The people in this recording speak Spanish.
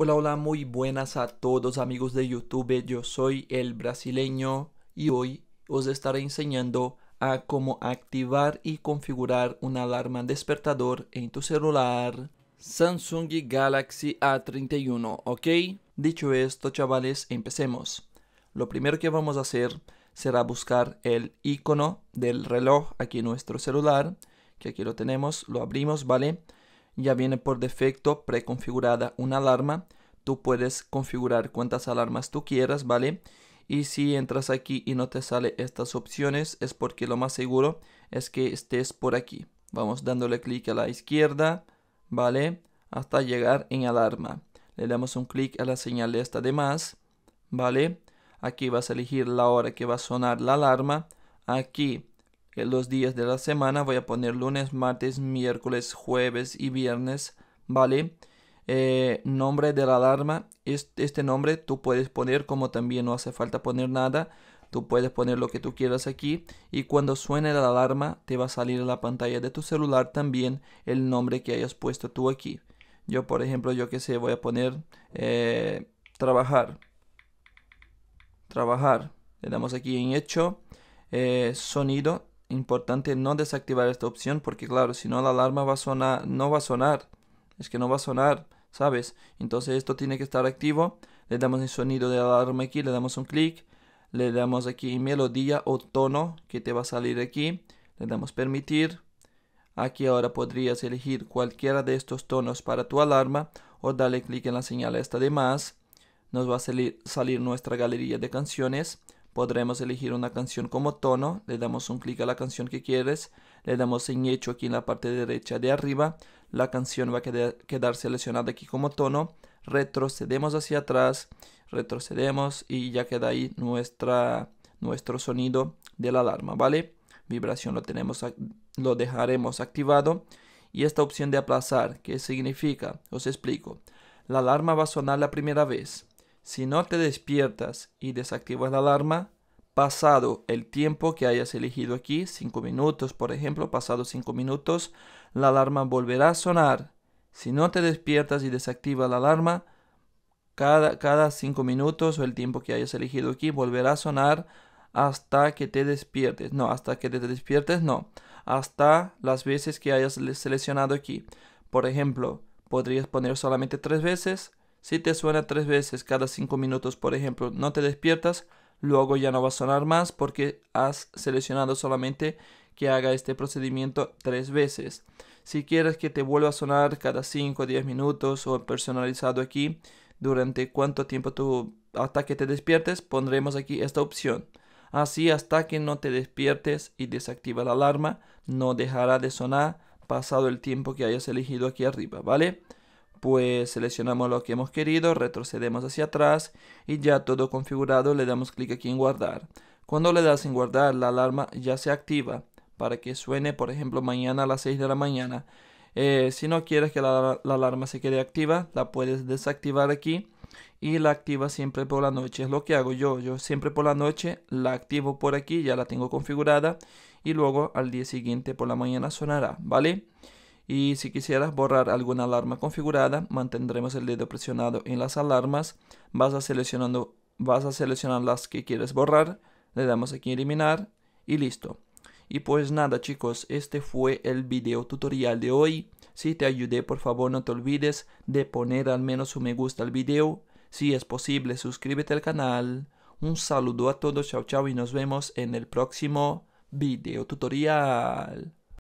Hola, hola, muy buenas a todos amigos de YouTube, yo soy el brasileño y hoy os estaré enseñando a cómo activar y configurar una alarma despertador en tu celular Samsung Galaxy A31, ¿ok? Dicho esto, chavales, empecemos. Lo primero que vamos a hacer será buscar el icono del reloj aquí en nuestro celular, que aquí lo tenemos, lo abrimos, ¿vale? vale ya viene por defecto preconfigurada una alarma. Tú puedes configurar cuántas alarmas tú quieras, ¿vale? Y si entras aquí y no te sale estas opciones es porque lo más seguro es que estés por aquí. Vamos dándole clic a la izquierda, ¿vale? Hasta llegar en alarma. Le damos un clic a la señal de esta de más, ¿vale? Aquí vas a elegir la hora que va a sonar la alarma. Aquí los días de la semana. Voy a poner lunes, martes, miércoles, jueves y viernes, ¿vale? Eh, nombre de la alarma. Este, nombre tú puedes poner como también no hace falta poner nada. Tú puedes poner lo que tú quieras aquí y cuando suene la alarma te va a salir en la pantalla de tu celular también el nombre que hayas puesto tú aquí. Yo por ejemplo, yo que sé, voy a poner eh, trabajar. Trabajar. Le damos aquí en hecho, eh, sonido, importante no desactivar esta opción porque claro, si no la alarma va a sonar, no va a sonar. Es que no va a sonar, ¿sabes? Entonces esto tiene que estar activo. Le damos el sonido de alarma aquí, le damos un clic, le damos aquí melodía o tono que te va a salir aquí. Le damos permitir. Aquí ahora podrías elegir cualquiera de estos tonos para tu alarma o darle clic en la señal esta de más. Nos va a salir, salir nuestra galería de canciones podremos elegir una canción como tono, le damos un clic a la canción que quieres, le damos en hecho aquí en la parte derecha de arriba, la canción va a quedar, seleccionada aquí como tono, retrocedemos hacia atrás, retrocedemos y ya queda ahí nuestra, nuestro sonido de la alarma, ¿vale? Vibración lo, tenemos, lo dejaremos activado y esta opción de aplazar, ¿qué significa? Os explico. La alarma va a sonar la primera vez. Si no te despiertas y desactivas la alarma, pasado el tiempo que hayas elegido aquí, 5 minutos por ejemplo, pasado 5 minutos, la alarma volverá a sonar. Si no te despiertas y desactiva la alarma, cada, cada 5 minutos o el tiempo que hayas elegido aquí volverá a sonar hasta que te despiertes. No, hasta que te despiertes, no. Hasta las veces que hayas seleccionado aquí. Por ejemplo, podrías poner solamente 3 veces. Si te suena 3 veces cada 5 minutos, por ejemplo, no te despiertas, Luego ya no va a sonar más porque has seleccionado solamente que haga este procedimiento tres veces. Si quieres que te vuelva a sonar cada 5 o 10 minutos o personalizado aquí, durante cuánto tiempo tú hasta que te despiertes, pondremos aquí esta opción. Así hasta que no te despiertes y desactiva la alarma, no dejará de sonar pasado el tiempo que hayas elegido aquí arriba, ¿vale? pues seleccionamos lo que hemos querido, retrocedemos hacia atrás y ya todo configurado le damos clic aquí en guardar. Cuando le das en guardar la alarma ya se activa para que suene por ejemplo mañana a las 6 de la mañana. Eh, si no quieres que la, alarma se quede activa la puedes desactivar aquí y la activa siempre por la noche. Es lo que hago yo, yo siempre por la noche la activo por aquí, ya la tengo configurada y luego al día siguiente por la mañana sonará, ¿vale? vale y si quisieras borrar alguna alarma configurada, mantendremos el dedo presionado en las alarmas, vas a, seleccionando, vas a seleccionar las que quieres borrar, le damos aquí eliminar y listo. Y pues nada chicos, este fue el video tutorial de hoy. Si te ayudé por favor no te olvides de poner al menos un me gusta al video. Si es posible suscríbete al canal. Un saludo a todos, chao chao y nos vemos en el próximo video tutorial.